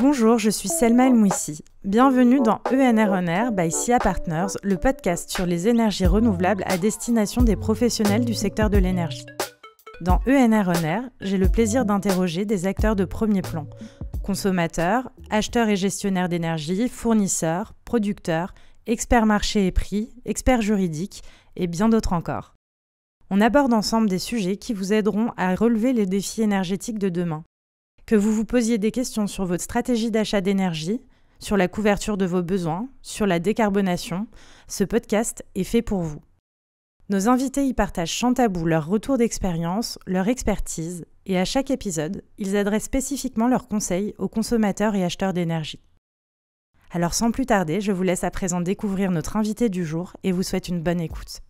Bonjour, je suis Selma Mouissi. Bienvenue dans ENR Air by SIA Partners, le podcast sur les énergies renouvelables à destination des professionnels du secteur de l'énergie. Dans ENR Air, j'ai le plaisir d'interroger des acteurs de premier plan consommateurs, acheteurs et gestionnaires d'énergie, fournisseurs, producteurs, experts marché et prix, experts juridiques et bien d'autres encore on aborde ensemble des sujets qui vous aideront à relever les défis énergétiques de demain. Que vous vous posiez des questions sur votre stratégie d'achat d'énergie, sur la couverture de vos besoins, sur la décarbonation, ce podcast est fait pour vous. Nos invités y partagent sans tabou leur retour d'expérience, leur expertise, et à chaque épisode, ils adressent spécifiquement leurs conseils aux consommateurs et acheteurs d'énergie. Alors sans plus tarder, je vous laisse à présent découvrir notre invité du jour et vous souhaite une bonne écoute.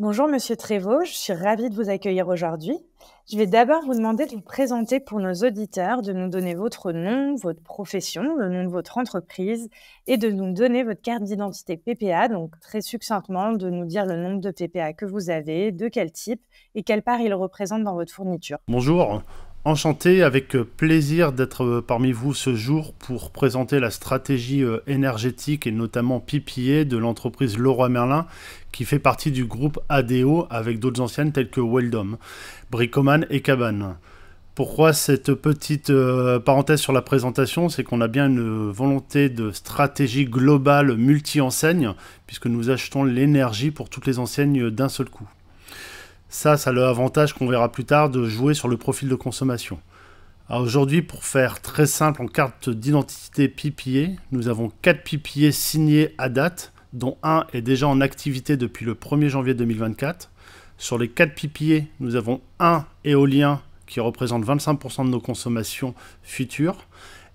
Bonjour Monsieur Trévaux, je suis ravie de vous accueillir aujourd'hui. Je vais d'abord vous demander de vous présenter pour nos auditeurs, de nous donner votre nom, votre profession, le nom de votre entreprise et de nous donner votre carte d'identité PPA, donc très succinctement de nous dire le nombre de PPA que vous avez, de quel type et quelle part il représente dans votre fourniture. Bonjour, Enchanté, avec euh, plaisir d'être euh, parmi vous ce jour pour présenter la stratégie euh, énergétique et notamment PPA de l'entreprise Leroy Merlin qui fait partie du groupe ADO avec d'autres anciennes telles que Weldom, Bricoman et Cabane. Pourquoi cette petite parenthèse sur la présentation C'est qu'on a bien une volonté de stratégie globale multi-enseigne puisque nous achetons l'énergie pour toutes les enseignes d'un seul coup. Ça, ça a l'avantage qu'on verra plus tard de jouer sur le profil de consommation. aujourd'hui, pour faire très simple en carte d'identité PPA, nous avons 4 PPA signés à date, dont un est déjà en activité depuis le 1er janvier 2024. Sur les 4 PPA, nous avons un éolien qui représente 25% de nos consommations futures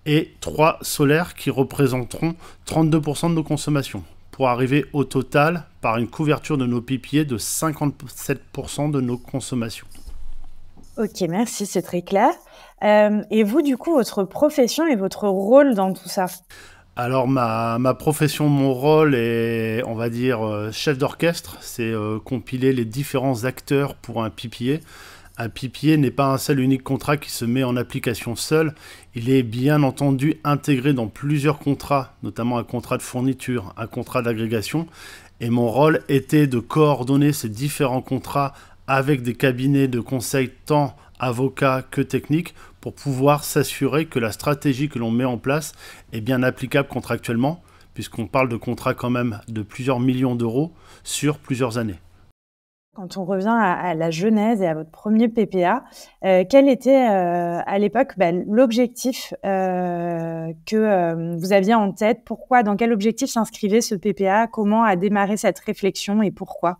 et 3 solaires qui représenteront 32% de nos consommations pour arriver au total par une couverture de nos pipiers de 57% de nos consommations. Ok, merci, c'est très clair. Euh, et vous, du coup, votre profession et votre rôle dans tout ça alors ma, profession, mon rôle est, on va dire, euh, chef d'orchestre, c'est euh, compiler les différents acteurs pour un pipier. Un pipier n'est pas un seul unique contrat qui se met en application seul, il est bien entendu intégré dans plusieurs contrats, notamment un contrat de fourniture, un contrat d'agrégation, et mon rôle était de coordonner ces différents contrats avec des cabinets de conseil tant avocats que techniques pour pouvoir s'assurer que la stratégie que l'on met en place est bien applicable contractuellement, puisqu'on parle de contrats quand même de plusieurs millions d'euros sur plusieurs années. Quand on revient à, la genèse et à votre premier PPA, euh, quel était euh, à l'époque ben, l'objectif euh, que vous aviez en tête Pourquoi Dans quel objectif s'inscrivait ce PPA Comment a démarré cette réflexion et pourquoi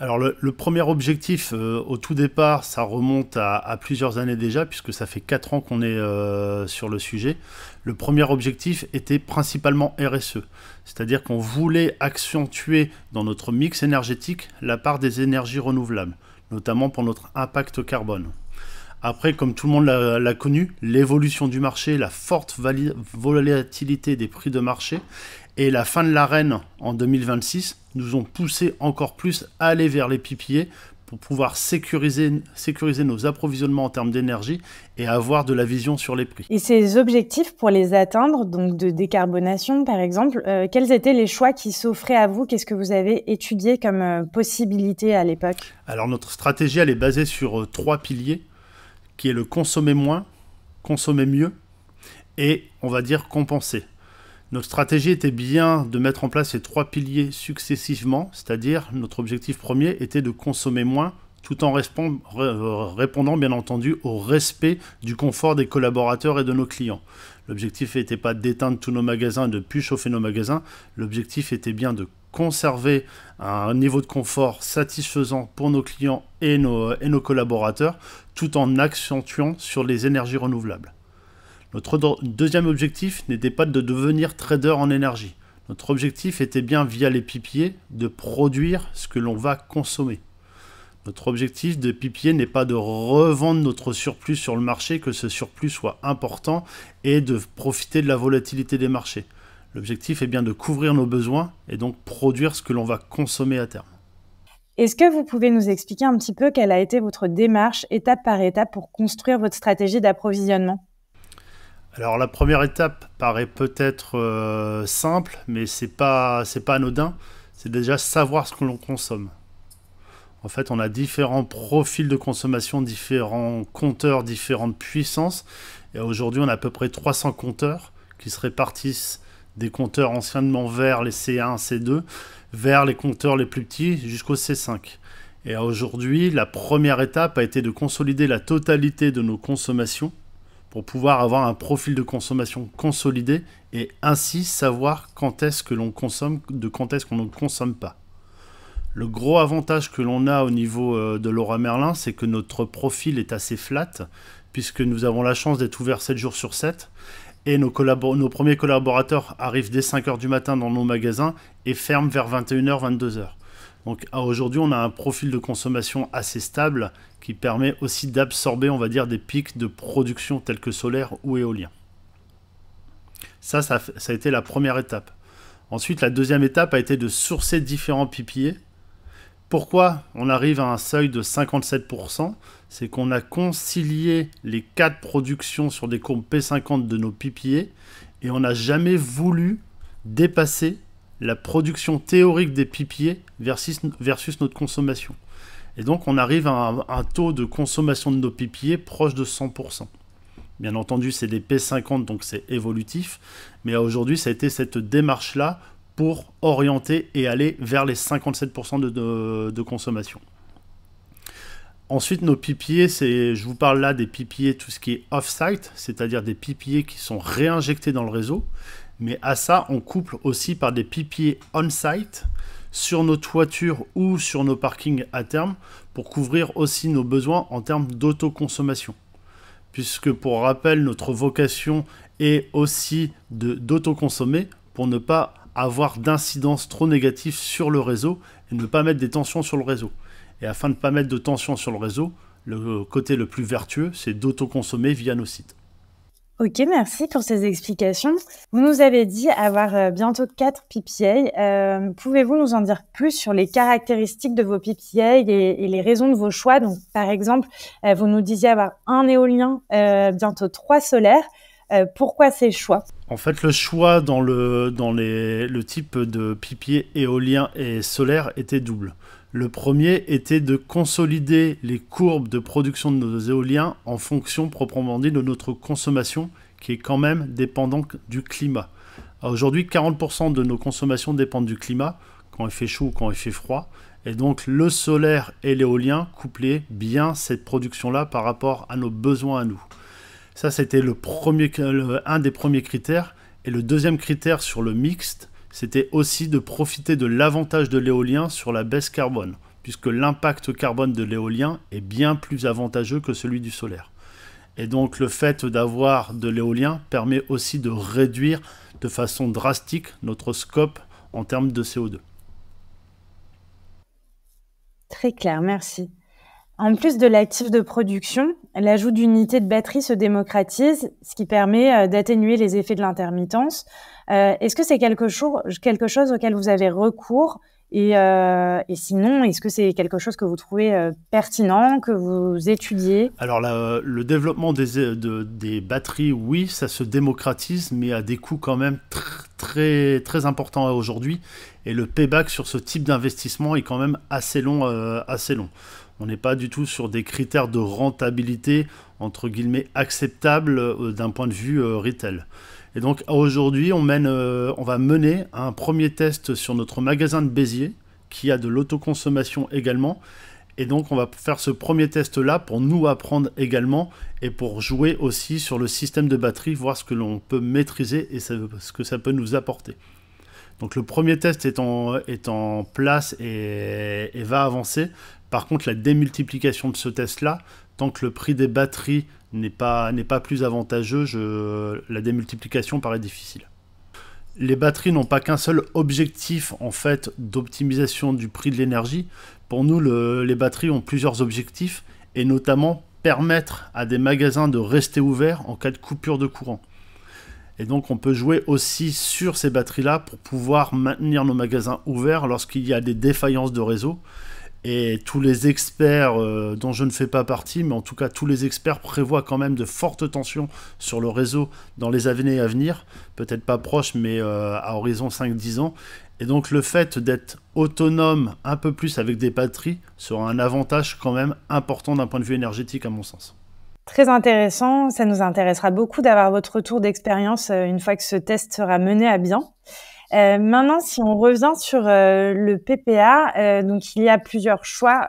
alors le, premier objectif euh, au tout départ, ça remonte à, plusieurs années déjà, puisque ça fait 4 ans qu'on est euh, sur le sujet. Le premier objectif était principalement RSE, c'est-à-dire qu'on voulait accentuer dans notre mix énergétique la part des énergies renouvelables, notamment pour notre impact carbone. Après, comme tout le monde l'a connu, l'évolution du marché, la forte volatilité des prix de marché et la fin de l'arène en 2026 nous ont poussé encore plus à aller vers les pipiers pour pouvoir sécuriser, sécuriser nos approvisionnements en termes d'énergie et avoir de la vision sur les prix. Et ces objectifs pour les atteindre, donc de décarbonation par exemple, euh, quels étaient les choix qui s'offraient à vous Qu'est-ce que vous avez étudié comme euh, possibilité à l'époque Alors notre stratégie, elle est basée sur euh, trois piliers, qui est le consommer moins, consommer mieux et on va dire compenser. Notre stratégie était bien de mettre en place ces trois piliers successivement, c'est-à-dire notre objectif premier était de consommer moins tout en répondant bien entendu au respect du confort des collaborateurs et de nos clients. L'objectif n'était pas d'éteindre tous nos magasins, et de plus chauffer nos magasins, l'objectif était bien de conserver un niveau de confort satisfaisant pour nos clients et nos, et nos collaborateurs, tout en accentuant sur les énergies renouvelables. Notre deuxième objectif n'était pas de devenir trader en énergie. Notre objectif était bien via les pipiers de produire ce que l'on va consommer. Notre objectif de pipier n'est pas de revendre notre surplus sur le marché, que ce surplus soit important et de profiter de la volatilité des marchés. L'objectif est bien de couvrir nos besoins et donc produire ce que l'on va consommer à terme. Est-ce que vous pouvez nous expliquer un petit peu quelle a été votre démarche étape par étape pour construire votre stratégie d'approvisionnement alors la première étape paraît peut-être euh, simple, mais c'est pas c'est pas anodin. C'est déjà savoir ce que l'on consomme. En fait, on a différents profils de consommation, différents compteurs, différentes puissances. Et aujourd'hui, on a à peu près 300 compteurs qui se répartissent des compteurs anciennement vers les C1, C2, vers les compteurs les plus petits jusqu'au C5. Et aujourd'hui, la première étape a été de consolider la totalité de nos consommations pour pouvoir avoir un profil de consommation consolidé et ainsi savoir quand est-ce que l'on consomme, de quand est-ce qu'on ne consomme pas. Le gros avantage que l'on a au niveau euh, de Laura Merlin, c'est que notre profil est assez flat, puisque nous avons la chance d'être ouverts 7 jours sur 7, et nos, nos premiers collaborateurs arrivent dès 5h du matin dans nos magasins et ferment vers 21h, 22h. Donc aujourd'hui, on a un profil de consommation assez stable qui permet aussi d'absorber, on va dire, des pics de production tels que solaire ou éolien. Ça, ça, a été la première étape. Ensuite, la deuxième étape a été de sourcer différents pipiers. Pourquoi on arrive à un seuil de 57% C'est qu'on a concilié les quatre productions sur des courbes P50 de nos pipiers, et on n'a jamais voulu dépasser la production théorique des pipiers versus notre consommation. Et donc on arrive à un, taux de consommation de nos pipiers proche de 100%. Bien entendu, c'est des P50, donc c'est évolutif. Mais aujourd'hui, ça a été cette démarche-là pour orienter et aller vers les 57% de, consommation. Ensuite, nos pipiers, c'est, je vous parle là des pipiers, tout ce qui est off-site, c'est-à-dire des pipiers qui sont réinjectés dans le réseau. Mais à ça, on couple aussi par des pipiers on-site, sur nos toitures ou sur nos parkings à terme pour couvrir aussi nos besoins en termes d'autoconsommation. Puisque pour rappel, notre vocation est aussi d'autoconsommer pour ne pas avoir d'incidence trop négative sur le réseau et ne pas mettre des tensions sur le réseau. Et afin de ne pas mettre de tensions sur le réseau, le côté le plus vertueux, c'est d'autoconsommer via nos sites. Ok, merci pour ces explications. Vous nous avez dit avoir euh, bientôt quatre PPA. Euh, pouvez-vous nous en dire plus sur les caractéristiques de vos PPA et, les raisons de vos choix Donc, Par exemple, euh, vous nous disiez avoir un éolien, bientôt trois solaires. pourquoi ces choix En fait, le choix dans le, dans le type de PPA éolien et solaire était double. Le premier était de consolider les courbes de production de nos éoliens en fonction proprement dit de notre consommation qui est quand même dépendante du climat. Aujourd'hui, 40% de nos consommations dépendent du climat, quand il fait chaud ou quand il fait froid. Et donc le solaire et l'éolien couplaient bien cette production-là par rapport à nos besoins à nous. Ça, c'était le un des premiers critères. Et le deuxième critère sur le mixte, c'était aussi de profiter de l'avantage de l'éolien sur la baisse carbone, puisque l'impact carbone de l'éolien est bien plus avantageux que celui du solaire. Et donc le fait d'avoir de l'éolien permet aussi de réduire de façon drastique notre scope en termes de CO2. Très clair, merci. En plus de l'actif de production, l'ajout d'unités de batterie se démocratise, ce qui permet euh, d'atténuer les effets de l'intermittence. Euh, est-ce que c'est quelque, chose, quelque chose auquel vous avez recours et, euh, et, sinon, est-ce que c'est quelque chose que vous trouvez pertinent, que vous étudiez Alors, le développement des, batteries, oui, ça se démocratise, mais à des coûts quand même très, très importants aujourd'hui. Et le payback sur ce type d'investissement est quand même assez long. assez long. On n'est pas du tout sur des critères de rentabilité, entre guillemets, acceptables euh, d'un point de vue euh, retail. Et donc aujourd'hui, on, mène, euh, on va mener un premier test sur notre magasin de Béziers, qui a de l'autoconsommation également. Et donc on va faire ce premier test là pour nous apprendre également et pour jouer aussi sur le système de batterie, voir ce que l'on peut maîtriser et ce que ça peut nous apporter. Donc le premier test est en, place et, va avancer. Par contre, la démultiplication de ce test-là, tant que le prix des batteries n'est pas, pas, plus avantageux, la démultiplication paraît difficile. Les batteries n'ont pas qu'un seul objectif en fait d'optimisation du prix de l'énergie. Pour nous, les batteries ont plusieurs objectifs et notamment permettre à des magasins de rester ouverts en cas de coupure de courant. Et donc on peut jouer aussi sur ces batteries-là pour pouvoir maintenir nos magasins ouverts lorsqu'il y a des défaillances de réseau. Et tous les experts, euh, dont je ne fais pas partie, mais en tout cas tous les experts prévoient quand même de fortes tensions sur le réseau dans les années à venir, peut-être pas proches, mais euh, à horizon 5-10 ans. Et donc le fait d'être autonome un peu plus avec des batteries sera un avantage quand même important d'un point de vue énergétique à mon sens. Très intéressant, ça nous intéressera beaucoup d'avoir votre retour d'expérience euh, une fois que ce test sera mené à bien. Euh, maintenant, si on revient sur euh, le PPA, euh, donc il y a plusieurs choix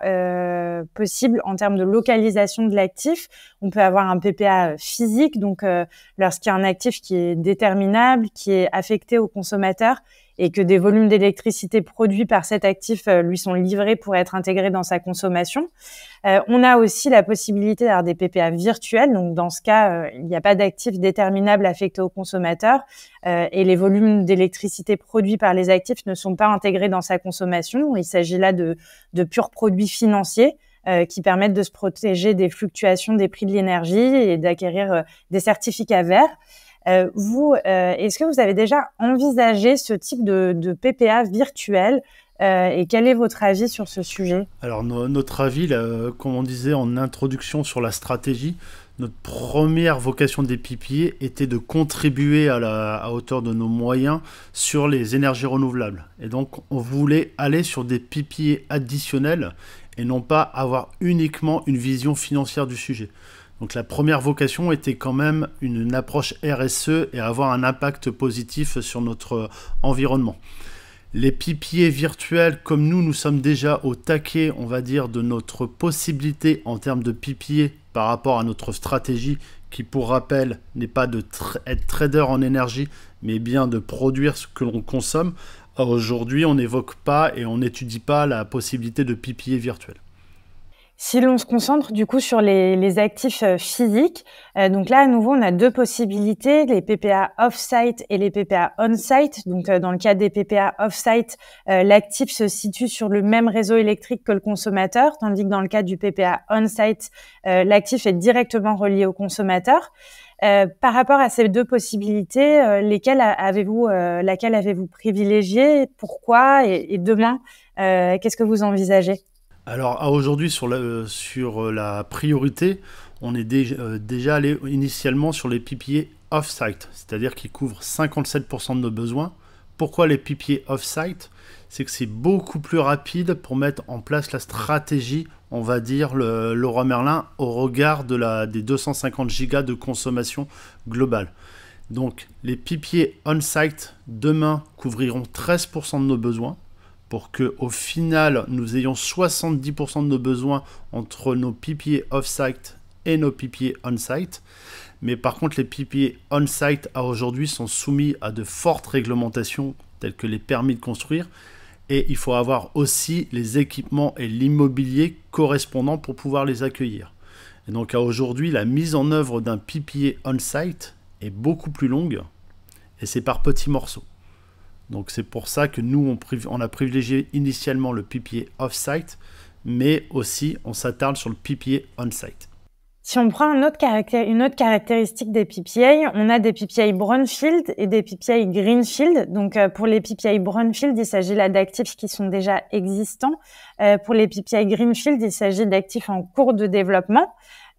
possibles en termes de localisation de l'actif. On peut avoir un PPA physique, donc lorsqu'il y a un actif qui est déterminable, qui est affecté au consommateur et que des volumes d'électricité produits par cet actif euh, lui sont livrés pour être intégrés dans sa consommation. Euh, on a aussi la possibilité d'avoir des PPA virtuels, donc dans ce cas, euh, il n'y a pas d'actif déterminable affecté au consommateur et les volumes d'électricité produits par les actifs ne sont pas intégrés dans sa consommation. Il s'agit là de, de purs produits financiers qui permettent de se protéger des fluctuations des prix de l'énergie et d'acquérir des certificats verts. Euh, vous, euh, est-ce que vous avez déjà envisagé ce type de, PPA virtuel euh, et quel est votre avis sur ce sujet Alors notre avis, comme on disait en introduction sur la stratégie, notre première vocation des PPA était de contribuer à la hauteur de nos moyens sur les énergies renouvelables. Et donc on voulait aller sur des PPA additionnels et non pas avoir uniquement une vision financière du sujet. Donc la première vocation était quand même une, approche RSE et avoir un impact positif sur notre environnement. Les pipiers virtuels, comme nous, nous sommes déjà au taquet, on va dire, de notre possibilité en termes de pipiers par rapport à notre stratégie qui, pour rappel, n'est pas de être trader en énergie, mais bien de produire ce que l'on consomme. Aujourd'hui, on n'évoque pas et on n'étudie pas la possibilité de pipiers virtuels. Si l'on se concentre du coup sur les, actifs euh, physiques, euh, donc là à nouveau on a deux possibilités, les PPA off-site et les PPA on-site. Donc euh, dans le cas des PPA off-site, l'actif se situe sur le même réseau électrique que le consommateur, tandis que dans le cas du PPA on-site, l'actif est directement relié au consommateur. par rapport à ces deux possibilités, lesquelles avez-vous, laquelle avez-vous privilégié, Pourquoi et demain, qu'est-ce que vous envisagez alors ah, aujourd'hui sur euh, euh, la, priorité, on est euh, déjà, allé initialement sur les pipiers off-site, c'est-à-dire qui couvrent 57% de nos besoins. Pourquoi les pipiers off-site C'est que c'est beaucoup plus rapide pour mettre en place la stratégie, on va dire, le, roi Merlin au regard de la, des 250 gigas de consommation globale. Donc les pipiers on-site demain couvriront 13% de nos besoins pour que au final nous ayons 70% de nos besoins entre nos pipiers off-site et nos pipiers on-site. Mais par contre, les pipiers on-site à aujourd'hui sont soumis à de fortes réglementations telles que les permis de construire. Et il faut avoir aussi les équipements et l'immobilier correspondant pour pouvoir les accueillir. Et donc à aujourd'hui, la mise en œuvre d'un pipier on-site est beaucoup plus longue et c'est par petits morceaux. Donc c'est pour ça que nous, on, a privilégié initialement le PPA off-site, mais aussi on s'attarde sur le PPA on-site. Si on prend une autre, caractéristique des PPA, on a des PPA brownfield et des PPA greenfield. Donc euh, pour les PPA brownfield, il s'agit là d'actifs qui sont déjà existants. Euh, pour les PPA greenfield, il s'agit d'actifs en cours de développement.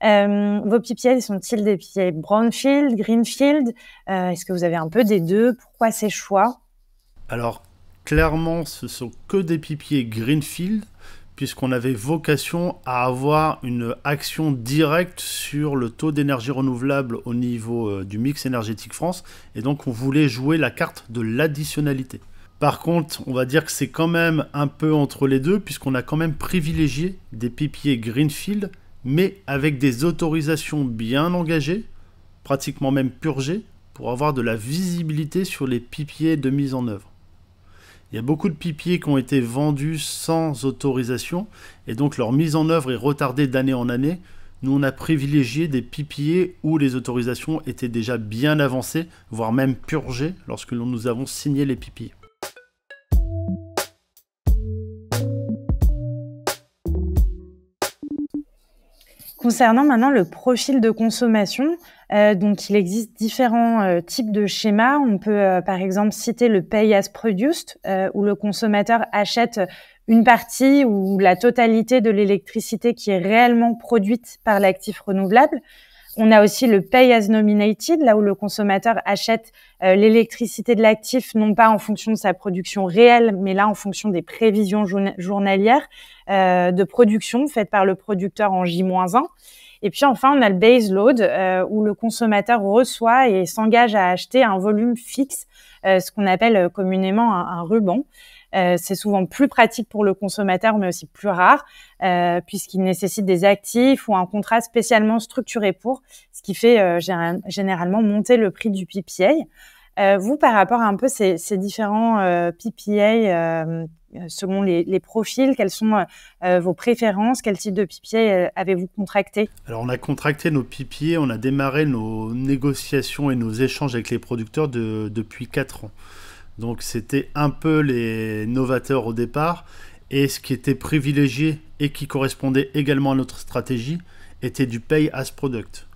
Euh, vos PPA sont-ils des PPA brownfield, greenfield Est-ce que vous avez un peu des deux Pourquoi ces choix alors, clairement, ce sont que des pipiers Greenfield, puisqu'on avait vocation à avoir une action directe sur le taux d'énergie renouvelable au niveau euh, du mix énergétique France, et donc on voulait jouer la carte de l'additionnalité. Par contre, on va dire que c'est quand même un peu entre les deux, puisqu'on a quand même privilégié des pipiers Greenfield, mais avec des autorisations bien engagées, pratiquement même purgées, pour avoir de la visibilité sur les pipiers de mise en œuvre. Il y a beaucoup de pipiers qui ont été vendus sans autorisation et donc leur mise en œuvre est retardée d'année en année. Nous, on a privilégié des pipiers où les autorisations étaient déjà bien avancées, voire même purgées lorsque nous avons signé les pipiers. Concernant maintenant le profil de consommation, euh, donc il existe différents euh, types de schémas. On peut euh, par exemple citer le pay as produced, euh, où le consommateur achète une partie ou la totalité de l'électricité qui est réellement produite par l'actif renouvelable. On a aussi le pay as nominated, là où le consommateur achète euh, l'électricité de l'actif, non pas en fonction de sa production réelle, mais là en fonction des prévisions journalières euh, de production faites par le producteur en J-1. Et puis enfin, on a le baseload euh, », où le consommateur reçoit et s'engage à acheter un volume fixe, ce qu'on appelle communément un ruban. Euh, c'est souvent plus pratique pour le consommateur, mais aussi plus rare, euh, puisqu'il nécessite des actifs ou un contrat spécialement structuré pour, ce qui fait euh, généralement monter le prix du PPA. vous, par rapport à un peu ces, différents PPA selon les, profils Quelles sont vos préférences Quel type de PPA avez-vous contracté Alors, on a contracté nos PPA, on a démarré nos négociations et nos échanges avec les producteurs depuis 4 ans. Donc c'était un peu les novateurs au départ. Et ce qui était privilégié et qui correspondait également à notre stratégie était du pay as product.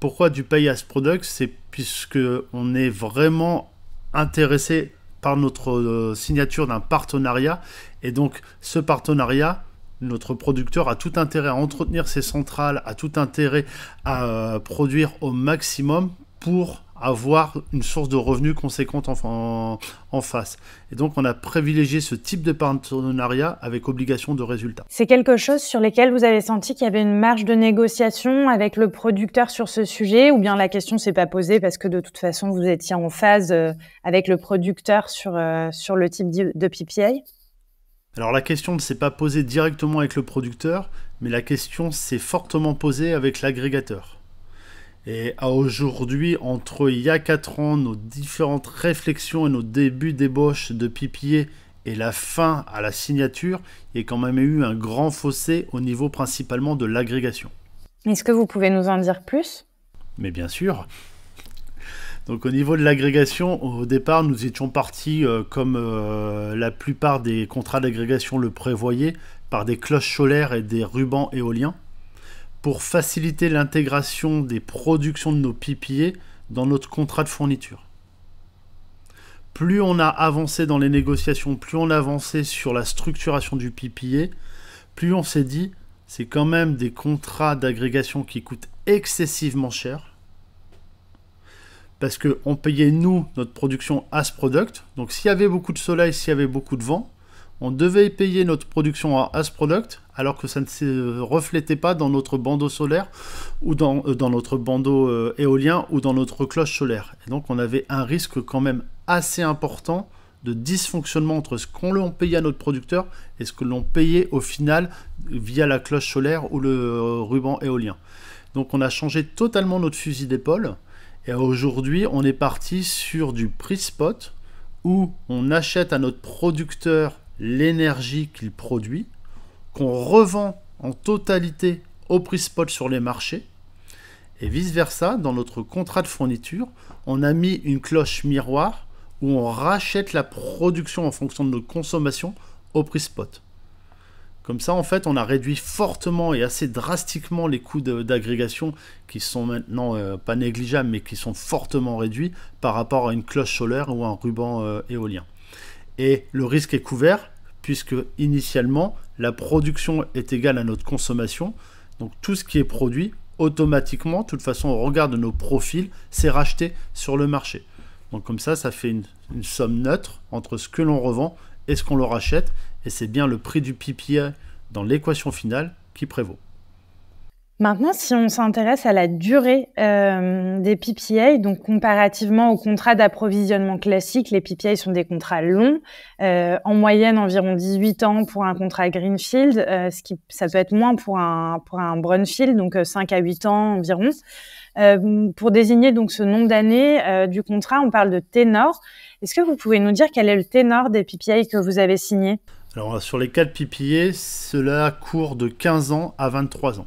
Pourquoi du pay as product C'est puisque on est vraiment intéressé par notre euh, signature d'un partenariat. Et donc ce partenariat, notre producteur a tout intérêt à entretenir ses centrales, a tout intérêt à euh, produire au maximum pour avoir une source de revenus conséquente en, face. Et donc, on a privilégié ce type de partenariat avec obligation de résultat. C'est quelque chose sur lequel vous avez senti qu'il y avait une marge de négociation avec le producteur sur ce sujet, ou bien la question s'est pas posée parce que de toute façon, vous étiez en phase euh, avec le producteur sur, euh, sur le type de PPI alors la question ne s'est pas posée directement avec le producteur, mais la question s'est fortement posée avec l'agrégateur. Et à aujourd'hui, entre il y a 4 ans, nos différentes réflexions et nos débuts d'ébauche de Pipier et la fin à la signature, il y a quand même eu un grand fossé au niveau principalement de l'agrégation. Est-ce que vous pouvez nous en dire plus Mais bien sûr. Donc au niveau de l'agrégation, au départ, nous étions partis, euh, comme euh, la plupart des contrats d'agrégation le prévoyaient, par des cloches solaires et des rubans éoliens pour faciliter l'intégration des productions de nos pipiers dans notre contrat de fourniture. Plus on a avancé dans les négociations, plus on a avancé sur la structuration du pipier, plus on s'est dit, c'est quand même des contrats d'agrégation qui coûtent excessivement cher. Parce qu'on payait, nous, notre production à ce product. Donc s'il y avait beaucoup de soleil, s'il y avait beaucoup de vent, on devait payer notre production à As Product, alors que ça ne se reflétait pas dans notre bandeau solaire, ou dans, euh, notre bandeau euh, éolien, ou dans notre cloche solaire. Et donc on avait un risque quand même assez important de dysfonctionnement entre ce qu'on l'on payait à notre producteur et ce que l'on payait au final via la cloche solaire ou le euh, ruban éolien. Donc on a changé totalement notre fusil d'épaule et aujourd'hui on est parti sur du prix spot où on achète à notre producteur l'énergie qu'il produit, qu'on revend en totalité au prix spot sur les marchés, et vice-versa, dans notre contrat de fourniture, on a mis une cloche miroir où on rachète la production en fonction de nos consommations au prix spot. Comme ça, en fait, on a réduit fortement et assez drastiquement les coûts d'agrégation qui sont maintenant euh, pas négligeables, mais qui sont fortement réduits par rapport à une cloche solaire ou un ruban euh, éolien. Et le risque est couvert puisque initialement la production est égale à notre consommation. Donc tout ce qui est produit, automatiquement, de toute façon au regard de nos profils, c'est racheté sur le marché. Donc comme ça, ça fait une, somme neutre entre ce que l'on revend et ce qu'on leur achète. Et c'est bien le prix du PPA dans l'équation finale qui prévaut. Maintenant, si on s'intéresse à la durée euh, des PPA, donc comparativement aux contrats d'approvisionnement classiques, les PPA sont des contrats longs, euh, en moyenne environ 18 ans pour un contrat Greenfield, euh, ce qui ça peut être moins pour un, pour un Brownfield, donc 5 à 8 ans environ. pour désigner donc ce nombre d'années du contrat, on parle de ténor. Est-ce que vous pouvez nous dire quel est le ténor des PPA que vous avez signés Alors sur les 4 PPA, cela court de 15 ans à 23 ans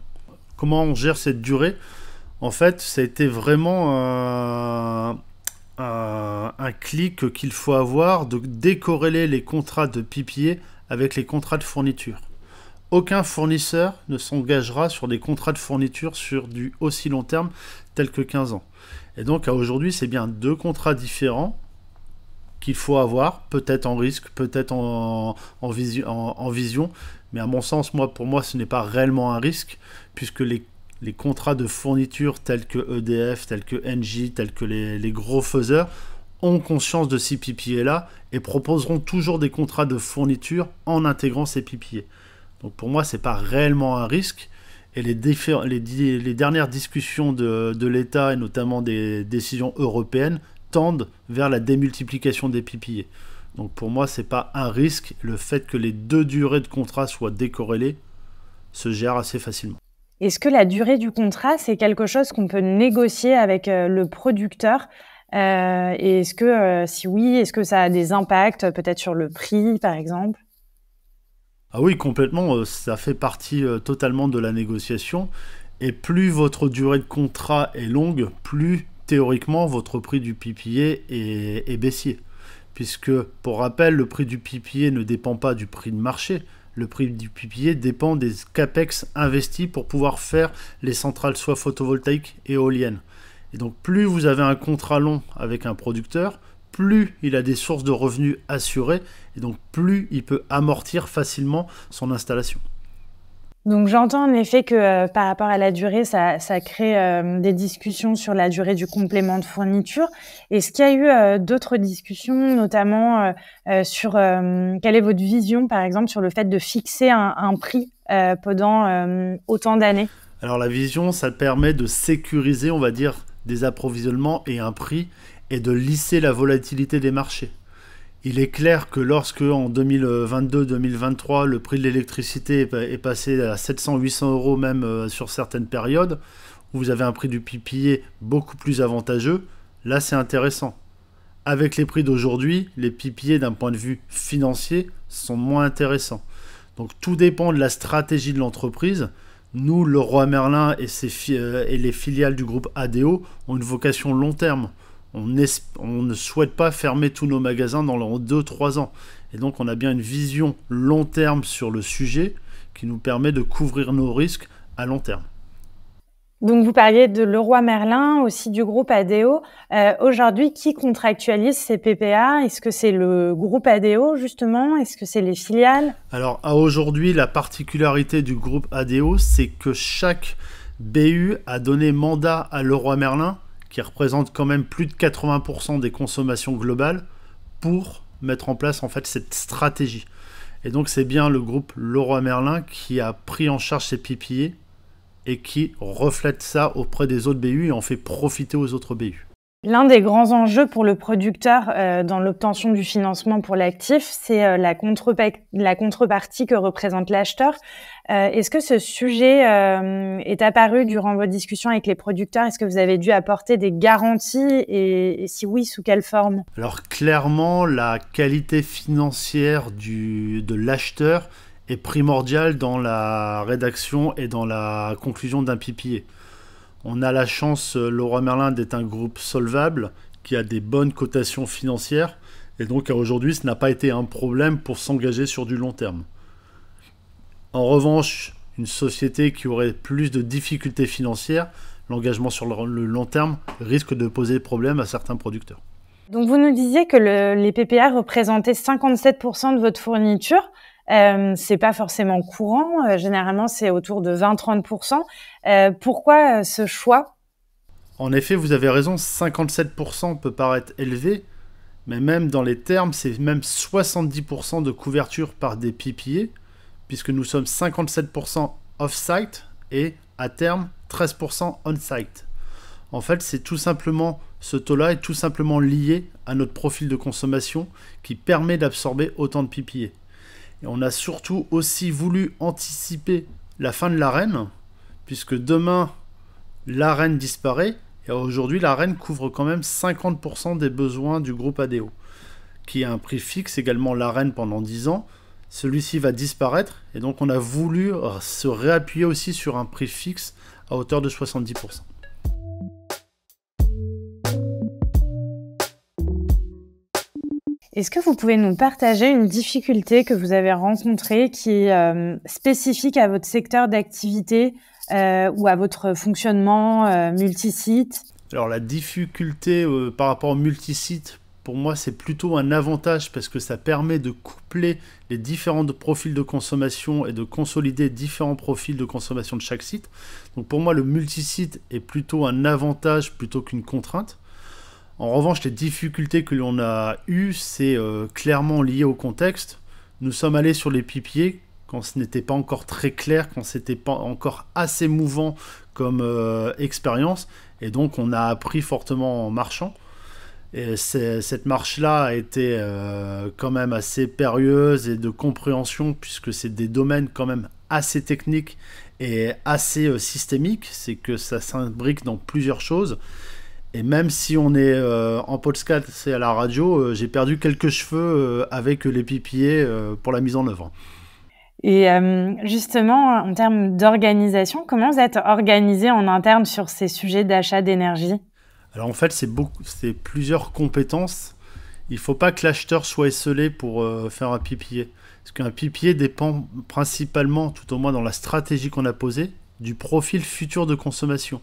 comment on gère cette durée. En fait, ça a été vraiment euh, euh, un, clic qu'il faut avoir de décorréler les contrats de pipier avec les contrats de fourniture. Aucun fournisseur ne s'engagera sur des contrats de fourniture sur du aussi long terme tel que 15 ans. Et donc à aujourd'hui, c'est bien deux contrats différents qu'il faut avoir, peut-être en risque, peut-être en, vision, mais à mon sens, moi, pour moi, ce n'est pas réellement un risque, puisque les, contrats de fourniture tels que EDF, tels que Engie, tels que les, gros faiseurs, ont conscience de ces PPA-là et proposeront toujours des contrats de fourniture en intégrant ces PPA. Donc pour moi, ce n'est pas réellement un risque. Et les, dernières discussions de, l'État et notamment des décisions européennes tendent vers la démultiplication des pipiers. Donc pour moi, n'est pas un risque. Le fait que les deux durées de contrat soient décorrélées se gère assez facilement. Est-ce que la durée du contrat, c'est quelque chose qu'on peut négocier avec euh, le producteur euh, Et est-ce que, euh, si oui, est-ce que ça a des impacts peut-être sur le prix, par exemple Ah oui, complètement. Ça fait partie totalement de la négociation. Et plus votre durée de contrat est longue, plus théoriquement votre prix du pipier est baissier puisque, pour rappel, le prix du pipier ne dépend pas du prix de marché. Le prix du pipier dépend des capex investis pour pouvoir faire les centrales soit photovoltaïques, éoliennes. Et donc, plus vous avez un contrat long avec un producteur, plus il a des sources de revenus assurées, et donc plus il peut amortir facilement son installation. Donc j'entends en effet que euh, par rapport à la durée, ça, crée euh, des discussions sur la durée du complément de fourniture. Est-ce qu'il y a eu euh, d'autres discussions, notamment sur quelle est votre vision, par exemple, sur le fait de fixer un, un prix pendant autant d'années Alors la vision, ça permet de sécuriser, on va dire, des approvisionnements et un prix, et de lisser la volatilité des marchés. Il est clair que lorsque en 2022-2023 le prix de l'électricité est passé à 700-800 euros même euh, sur certaines périodes, où vous avez un prix du pipier beaucoup plus avantageux, là c'est intéressant. Avec les prix d'aujourd'hui, les pipiers d'un point de vue financier sont moins intéressants. Donc tout dépend de la stratégie de l'entreprise. Nous, le roi Merlin et, euh, et les filiales du groupe ADO ont une vocation long terme on, ne souhaite pas fermer tous nos magasins dans 2-3 ans. Et donc on a bien une vision long terme sur le sujet qui nous permet de couvrir nos risques à long terme. Donc vous parliez de Leroy Merlin, aussi du groupe ADO. Euh, aujourd'hui, qui contractualise ces PPA Est-ce que c'est le groupe ADO justement Est-ce que c'est les filiales Alors à aujourd'hui, la particularité du groupe ADO, c'est que chaque BU a donné mandat à Leroy Merlin qui représente quand même plus de 80% des consommations globales, pour mettre en place en fait cette stratégie. Et donc c'est bien le groupe Leroy Merlin qui a pris en charge ces PPA et qui reflète ça auprès des autres BU et en fait profiter aux autres BU. L'un des grands enjeux pour le producteur euh, dans l'obtention du financement pour l'actif, c'est euh, la, contrepartie que représente l'acheteur. Euh, est-ce que ce sujet est apparu durant vos discussions avec les producteurs Est-ce que vous avez dû apporter des garanties et, si oui, sous quelle forme Alors clairement, la qualité financière de l'acheteur est primordiale dans la rédaction et dans la conclusion d'un PPA. On a la chance, euh, Laura Merlin, est un groupe solvable, qui a des bonnes cotations financières. Et donc aujourd'hui, ce n'a pas été un problème pour s'engager sur du long terme. En revanche, une société qui aurait plus de difficultés financières, l'engagement sur le long terme risque de poser problème à certains producteurs. Donc vous nous disiez que les PPA représentaient 57% de votre fourniture. Euh, c'est pas forcément courant. Euh, généralement, c'est autour de 20-30%. Euh, pourquoi ce choix En effet, vous avez raison, 57% peut paraître élevé, mais même dans les termes, c'est même 70% de couverture par des pipiers, puisque nous sommes 57% off-site et à terme 13% on-site. En fait, c'est tout simplement ce taux-là est tout simplement lié à notre profil de consommation qui permet d'absorber autant de pipiers. Et on a surtout aussi voulu anticiper la fin de la reine, puisque demain, la reine disparaît. Et aujourd'hui, la reine couvre quand même 50% des besoins du groupe ADO, qui a un prix fixe également la reine pendant 10 ans. Celui-ci va disparaître, et donc on a voulu euh, se réappuyer aussi sur un prix fixe à hauteur de 70%. Est-ce que vous pouvez nous partager une difficulté que vous avez rencontrée qui est euh, spécifique à votre secteur d'activité euh, ou à votre fonctionnement euh, multisite Alors la difficulté par rapport au multisite, pour moi c'est plutôt un avantage parce que ça permet de coupler les différents profils de consommation et de consolider différents profils de consommation de chaque site. Donc pour moi le multisite est plutôt un avantage plutôt qu'une contrainte. En revanche, les difficultés que l'on a eues, c'est euh, clairement lié au contexte. Nous sommes allés sur les pipiers quand ce n'était pas encore très clair, quand c'était pas encore assez mouvant comme euh, expérience, et donc on a appris fortement en marchant. Et cette marche-là a été euh, quand même assez périlleuse et de compréhension, puisque c'est des domaines quand même assez techniques et assez systémiques, c'est que ça s'imbrique dans plusieurs choses. Et même si on est euh, en podcast c'est à la radio, euh, j'ai perdu quelques cheveux euh, avec les pipiers pour la mise en œuvre. Et justement, en termes d'organisation, comment vous êtes organisé en interne sur ces sujets d'achat d'énergie Alors en fait, c'est plusieurs compétences. Il ne faut pas que l'acheteur soit esselé pour faire un pipier. Parce qu'un pipier dépend principalement, tout au moins dans la stratégie qu'on a posée, du profil futur de consommation.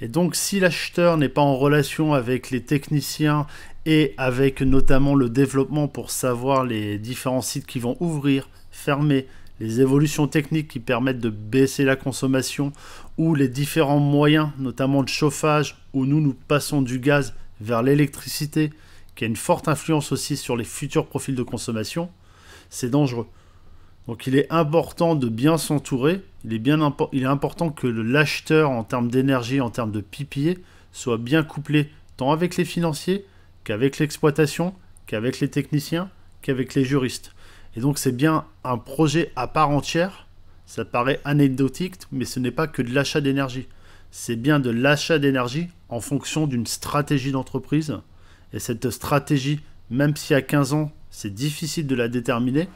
Et donc si l'acheteur n'est pas en relation avec les techniciens et avec notamment le développement pour savoir les différents sites qui vont ouvrir, fermer, les évolutions techniques qui permettent de baisser la consommation ou les différents moyens, notamment de chauffage, où nous nous passons du gaz vers l'électricité, qui a une forte influence aussi sur les futurs profils de consommation, c'est dangereux. Donc il est important de bien s'entourer. Il est, important que l'acheteur en termes d'énergie, en termes de pipier, soit bien couplé tant avec les financiers qu'avec l'exploitation, qu'avec les techniciens, qu'avec les juristes. Et donc c'est bien un projet à part entière. Ça paraît anecdotique, mais ce n'est pas que de l'achat d'énergie. C'est bien de l'achat d'énergie en fonction d'une stratégie d'entreprise. Et cette stratégie, même si à 15 ans, c'est difficile de la déterminer,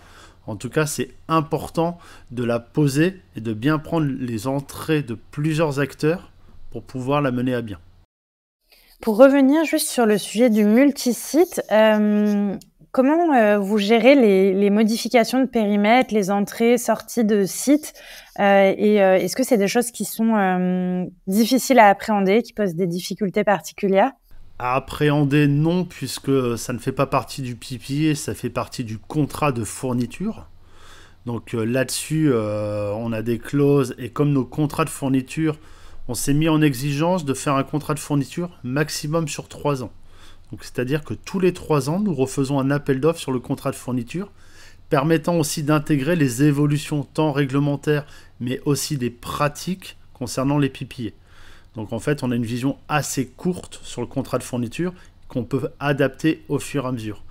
en tout cas, c'est important de la poser et de bien prendre les entrées de plusieurs acteurs pour pouvoir la mener à bien. Pour revenir juste sur le sujet du multisite, euh, comment euh, vous gérez les, modifications de périmètre, les entrées, sorties de sites euh, Et est-ce que c'est des choses qui sont difficiles à appréhender, qui posent des difficultés particulières à appréhender, non, puisque ça ne fait pas partie du pipier, ça fait partie du contrat de fourniture. Donc euh, là-dessus, euh, on a des clauses et comme nos contrats de fourniture, on s'est mis en exigence de faire un contrat de fourniture maximum sur 3 ans. Donc c'est-à-dire que tous les 3 ans, nous refaisons un appel d'offres sur le contrat de fourniture, permettant aussi d'intégrer les évolutions tant réglementaires, mais aussi des pratiques concernant les pipiers. Donc en fait, on a une vision assez courte sur le contrat de fourniture qu'on peut adapter au fur et à mesure.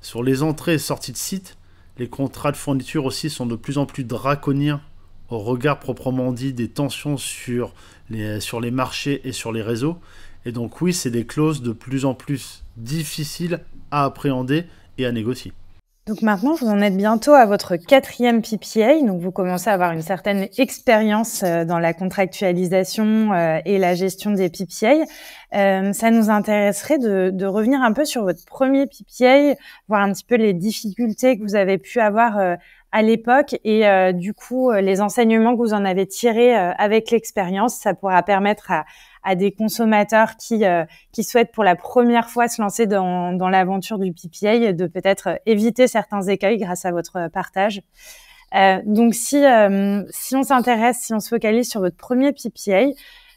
Sur les entrées et sorties de site, les contrats de fourniture aussi sont de plus en plus draconiens au regard proprement dit des tensions sur les, sur les marchés et sur les réseaux. Et donc oui, c'est des clauses de plus en plus difficiles à appréhender et à négocier. Donc maintenant, vous en êtes bientôt à votre quatrième PPA, donc vous commencez à avoir une certaine expérience euh, dans la contractualisation euh, et la gestion des PPA. Euh, ça nous intéresserait de, de, revenir un peu sur votre premier PPA, voir un petit peu les difficultés que vous avez pu avoir à l'époque. Et euh, du coup, euh, les enseignements que vous en avez tirés euh, avec l'expérience, ça pourra permettre à, à des consommateurs qui, qui souhaitent pour la première fois se lancer dans, dans l'aventure du PPA de peut-être éviter certains écueils grâce à votre partage. donc, si, si on s'intéresse, si on se focalise sur votre premier PPA,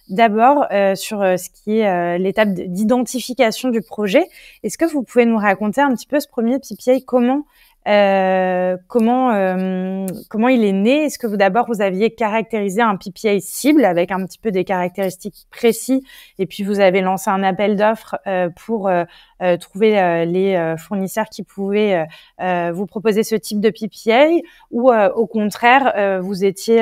D'abord, sur ce qui est l'étape d'identification du projet, est-ce que vous pouvez nous raconter un petit peu ce premier PPA Comment euh, comment, euh, comment il est né Est-ce que vous d'abord vous aviez caractérisé un PPI cible avec un petit peu des caractéristiques précis et puis vous avez lancé un appel d'offres euh, pour euh, trouver les fournisseurs qui pouvaient vous proposer ce type de PPI ou au contraire vous étiez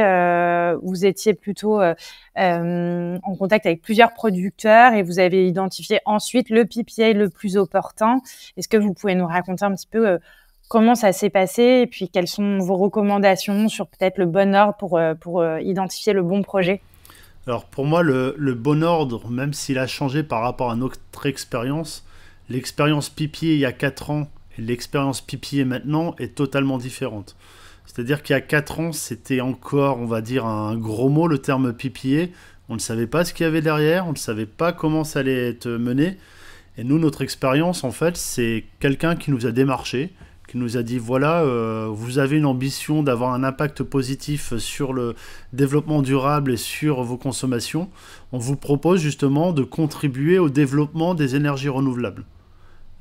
vous étiez plutôt en contact avec plusieurs producteurs et vous avez identifié ensuite le PPI le plus opportun. Est-ce que vous pouvez nous raconter un petit peu comment ça s'est passé et puis quelles sont vos recommandations sur peut-être le bon ordre pour, euh, euh, identifier le bon projet Alors pour moi, le, bon ordre, même s'il a changé par rapport à notre expérience, l'expérience pipier il y a 4 ans et l'expérience pipier maintenant est totalement différente. C'est-à-dire qu'il y a 4 ans, c'était encore, on va dire, un gros mot, le terme pipier. On ne savait pas ce qu'il y avait derrière, on ne savait pas comment ça allait être mené. Et nous, notre expérience, en fait, c'est quelqu'un qui nous a démarché, qui nous a dit voilà, euh, vous avez une ambition d'avoir un impact positif sur le développement durable et sur vos consommations. On vous propose justement de contribuer au développement des énergies renouvelables.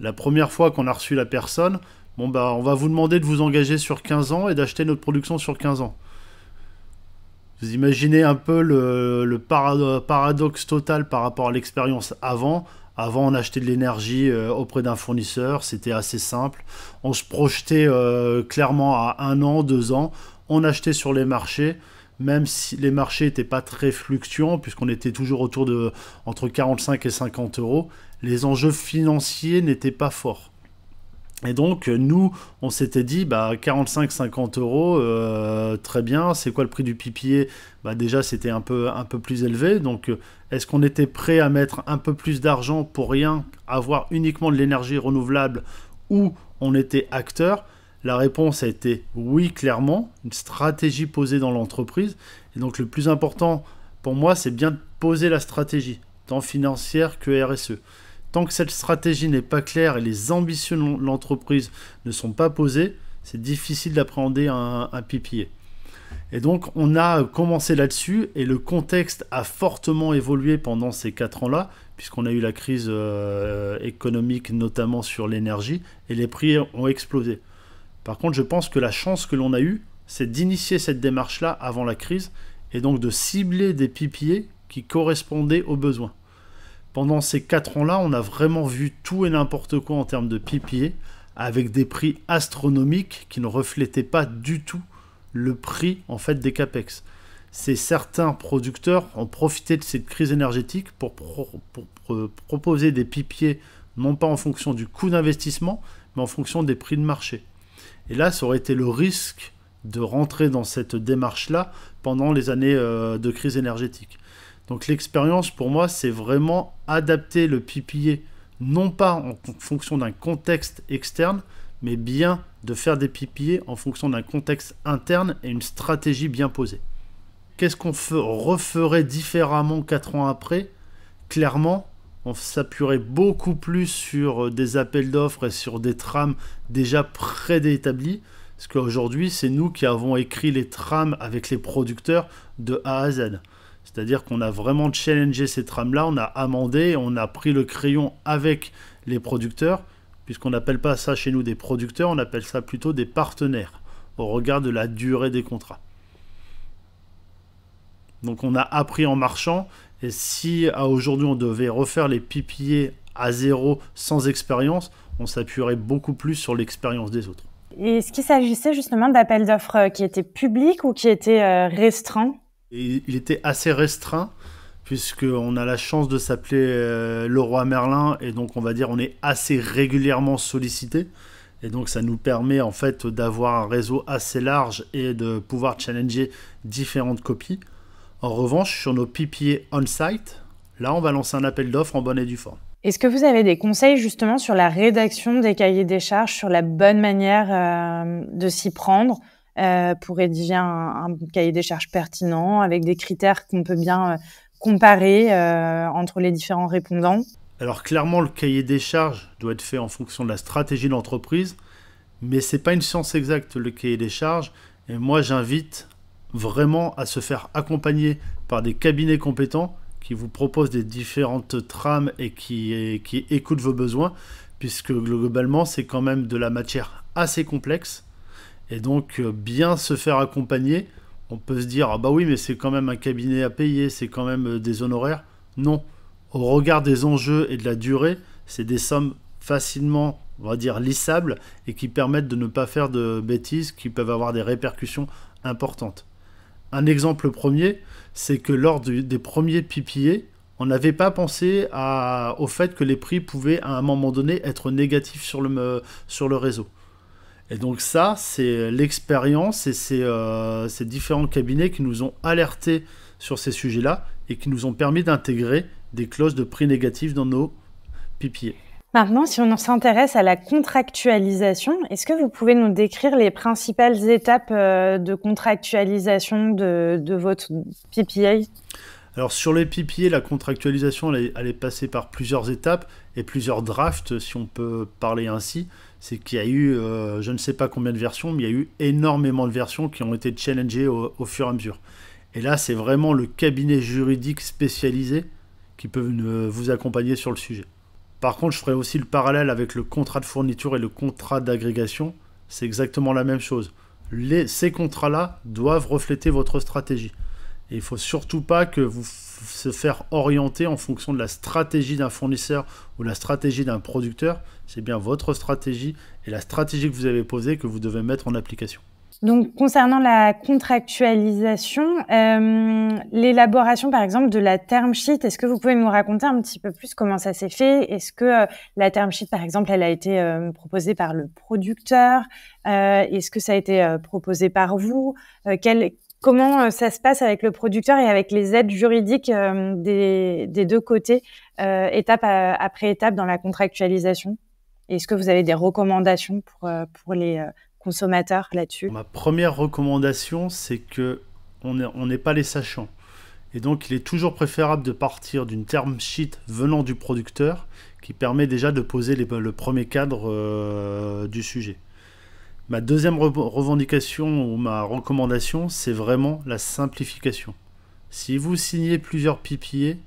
La première fois qu'on a reçu la personne, bon bah on va vous demander de vous engager sur 15 ans et d'acheter notre production sur 15 ans. Vous imaginez un peu le paradoxe total par rapport à l'expérience avant. Avant, on achetait de l'énergie euh, auprès d'un fournisseur, c'était assez simple. On se projetait euh, clairement à un an, deux ans. On achetait sur les marchés, même si les marchés n'étaient pas très fluctuants, puisqu'on était toujours autour de entre 45 et 50 euros. Les enjeux financiers n'étaient pas forts. Et donc, euh, nous, on s'était dit, bah, 45-50 euros, euh, très bien, c'est quoi le prix du pipier bah, Déjà, c'était un peu, un peu plus élevé, donc euh, est-ce qu'on était prêt à mettre un peu plus d'argent pour rien, avoir uniquement de l'énergie renouvelable, ou on était acteur La réponse a été oui, clairement, une stratégie posée dans l'entreprise. Et donc, le plus important pour moi, c'est bien de poser la stratégie, tant financière que RSE. Tant que cette stratégie n'est pas claire et les ambitions de l'entreprise ne sont pas posées, c'est difficile d'appréhender un, un Et donc, on a commencé là-dessus et le contexte a fortement évolué pendant ces quatre ans-là, puisqu'on a eu la crise euh, économique, notamment sur l'énergie, et les prix ont explosé. Par contre, je pense que la chance que l'on a eue, c'est d'initier cette démarche-là avant la crise et donc de cibler des PPA qui correspondaient aux besoins pendant ces 4 ans-là, on a vraiment vu tout et n'importe quoi en termes de pipiers, avec des prix astronomiques qui ne reflétaient pas du tout le prix en fait des capex. Ces certains producteurs ont profité de cette crise énergétique pour, euh, proposer des pipiers non pas en fonction du coût d'investissement, mais en fonction des prix de marché. Et là, ça aurait été le risque de rentrer dans cette démarche-là pendant les années euh, de crise énergétique. Donc l'expérience, pour moi, c'est vraiment adapter le PPA, non pas en fonction d'un contexte externe, mais bien de faire des PPA en fonction d'un contexte interne et une stratégie bien posée. Qu'est-ce qu'on referait différemment 4 ans après Clairement, on s'appuierait beaucoup plus sur euh, des appels d'offres et sur des trames déjà prédétablis. Parce qu'aujourd'hui, c'est nous qui avons écrit les trames avec les producteurs de A à Z. C'est-à-dire qu'on a vraiment challengé ces trames-là, on a amendé, on a pris le crayon avec les producteurs, puisqu'on n'appelle pas ça chez nous des producteurs, on appelle ça plutôt des partenaires, au regard de la durée des contrats. Donc on a appris en marchant, et si aujourd'hui on devait refaire les pipiers à zéro sans expérience, on s'appuierait beaucoup plus sur l'expérience des autres. Est-ce qu'il s'agissait justement d'appels d'offres qui étaient publics ou qui étaient euh, restreints il était assez restreint, puisqu'on a la chance de s'appeler euh, le roi Merlin, et donc on va dire on est assez régulièrement sollicité. Et donc ça nous permet en fait d'avoir un réseau assez large et de pouvoir challenger différentes copies. En revanche, sur nos PPA on-site, là on va lancer un appel d'offres en bonne et due forme. Est-ce que vous avez des conseils justement sur la rédaction des cahiers des charges, sur la bonne manière euh, de s'y prendre euh, pour rédiger un, cahier des charges pertinent avec des critères qu'on peut bien euh, comparer euh, entre les différents répondants. Alors clairement, le cahier des charges doit être fait en fonction de la stratégie de l'entreprise, mais n'est pas une science exacte le cahier des charges. Et moi, j'invite vraiment à se faire accompagner par des cabinets compétents qui vous proposent des différentes trames et qui, qui écoutent vos besoins, puisque globalement, c'est quand même de la matière assez complexe et donc, euh, bien se faire accompagner, on peut se dire, ah bah oui, mais c'est quand même un cabinet à payer, c'est quand même euh, des honoraires. Non, au regard des enjeux et de la durée, c'est des sommes facilement, on va dire, lissables et qui permettent de ne pas faire de bêtises qui peuvent avoir des répercussions importantes. Un exemple premier, c'est que lors des premiers pipiers, on n'avait pas pensé au fait que les prix pouvaient à un moment donné être négatifs sur le, euh, sur le réseau. Et donc ça, c'est l'expérience et c'est euh, ces différents cabinets qui nous ont alertés sur ces sujets-là et qui nous ont permis d'intégrer des clauses de prix négatifs dans nos PPA. Maintenant, si on s'intéresse à la contractualisation, est-ce que vous pouvez nous décrire les principales étapes euh, de contractualisation de, votre PPA Alors sur les PPA, la contractualisation, elle est, elle est, passée par plusieurs étapes et plusieurs drafts, si on peut parler ainsi c'est qu'il y a eu, euh, je ne sais pas combien de versions, mais il y a eu énormément de versions qui ont été challengées au, fur et à mesure. Et là, c'est vraiment le cabinet juridique spécialisé qui peut vous accompagner sur le sujet. Par contre, je ferai aussi le parallèle avec le contrat de fourniture et le contrat d'agrégation. C'est exactement la même chose. ces contrats-là doivent refléter votre stratégie. Et il faut surtout pas que vous se faire orienter en fonction de la stratégie d'un fournisseur ou la stratégie d'un producteur. C'est bien votre stratégie et la stratégie que vous avez posée que vous devez mettre en application. Donc, concernant la contractualisation, euh, l'élaboration, par exemple, de la term sheet, est-ce que vous pouvez nous raconter un petit peu plus comment ça s'est fait Est-ce que euh, la term sheet, par exemple, elle a été euh, proposée par le producteur Est-ce que ça a été proposé par vous quel, Comment euh, ça se passe avec le producteur et avec les aides juridiques euh, des, deux côtés, euh, étape après étape dans la contractualisation Est-ce que vous avez des recommandations pour, les consommateurs là-dessus Ma première recommandation, c'est que on n'est pas les sachants. Et donc, il est toujours préférable de partir d'une term sheet venant du producteur qui permet déjà de poser le premier cadre du sujet. Ma deuxième revendication ou ma recommandation, c'est vraiment la simplification. Si vous signez plusieurs PPA,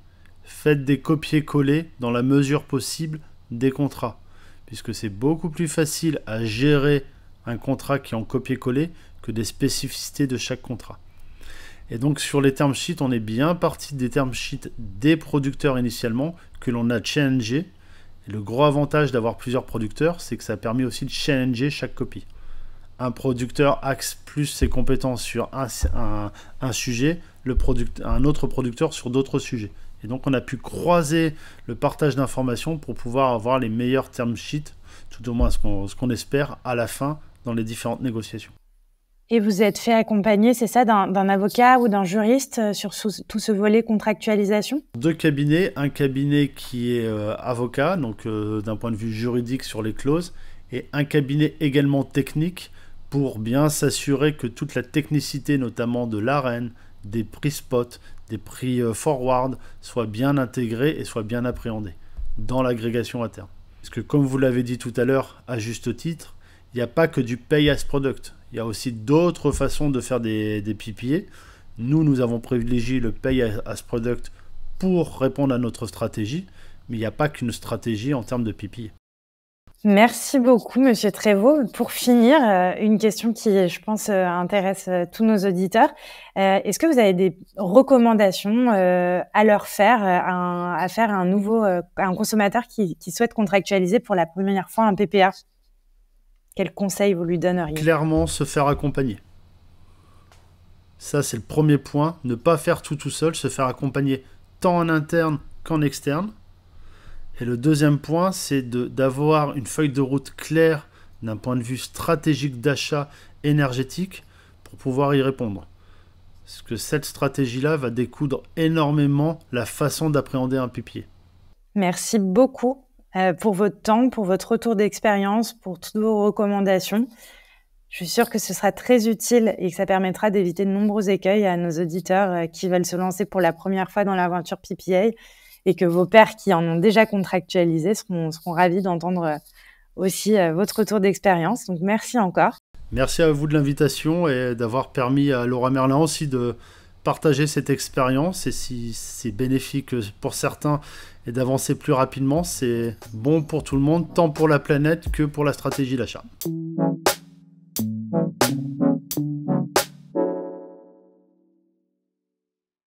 faites des copier-coller dans la mesure possible des contrats, puisque c'est beaucoup plus facile à gérer un contrat qui est en copier-coller que des spécificités de chaque contrat. Et donc sur les term sheets, on est bien parti des term sheets des producteurs initialement que l'on a challengé. Et le gros avantage d'avoir plusieurs producteurs, c'est que ça a permis aussi de challenger chaque copie un producteur axe plus ses compétences sur un, sujet, le product, un autre producteur sur d'autres sujets. Et donc on a pu croiser le partage d'informations pour pouvoir avoir les meilleurs term sheets, tout au moins ce qu'on espère, à la fin dans les différentes négociations. Et vous êtes fait accompagner, c'est ça, d'un avocat ou d'un juriste euh, sur tout ce volet contractualisation Deux cabinets, un cabinet qui est euh, avocat, donc euh, d'un point de vue juridique sur les clauses, et un cabinet également technique pour bien s'assurer que toute la technicité, notamment de l'arène, des prix spot, des prix euh, forward, soit bien intégrée et soit bien appréhendée dans l'agrégation à terme. Parce que comme vous l'avez dit tout à l'heure, à juste titre, il n'y a pas que du pay as product. Il y a aussi d'autres façons de faire des, des Nous, nous avons privilégié le pay as product pour répondre à notre stratégie, mais il n'y a pas qu'une stratégie en termes de PPA. Merci beaucoup, Monsieur Trévaux. Pour finir, euh, une question qui, je pense, euh, intéresse euh, tous nos auditeurs. Est-ce que vous avez des recommandations à leur faire, à faire à un nouveau, un consommateur qui, qui, souhaite contractualiser pour la première fois un PPA Quels conseils vous lui donneriez Clairement, se faire accompagner. Ça, c'est le premier point. Ne pas faire tout tout seul, se faire accompagner tant en interne qu'en externe. Et le deuxième point, c'est d'avoir une feuille de route claire d'un point de vue stratégique d'achat énergétique pour pouvoir y répondre. Parce que cette stratégie-là va découdre énormément la façon d'appréhender un pipier. Merci beaucoup euh, pour votre temps, pour votre retour d'expérience, pour toutes vos recommandations. Je suis sûre que ce sera très utile et que ça permettra d'éviter de nombreux écueils à nos auditeurs euh, qui veulent se lancer pour la première fois dans l'aventure PPA et que vos pères qui en ont déjà contractualisé seront, seront ravis d'entendre euh, aussi euh, votre retour d'expérience. Donc merci encore. Merci à vous de l'invitation et d'avoir permis à Laura Merlin aussi de partager cette expérience et si c'est bénéfique pour certains et d'avancer plus rapidement, c'est bon pour tout le monde, tant pour la planète que pour la stratégie d'achat.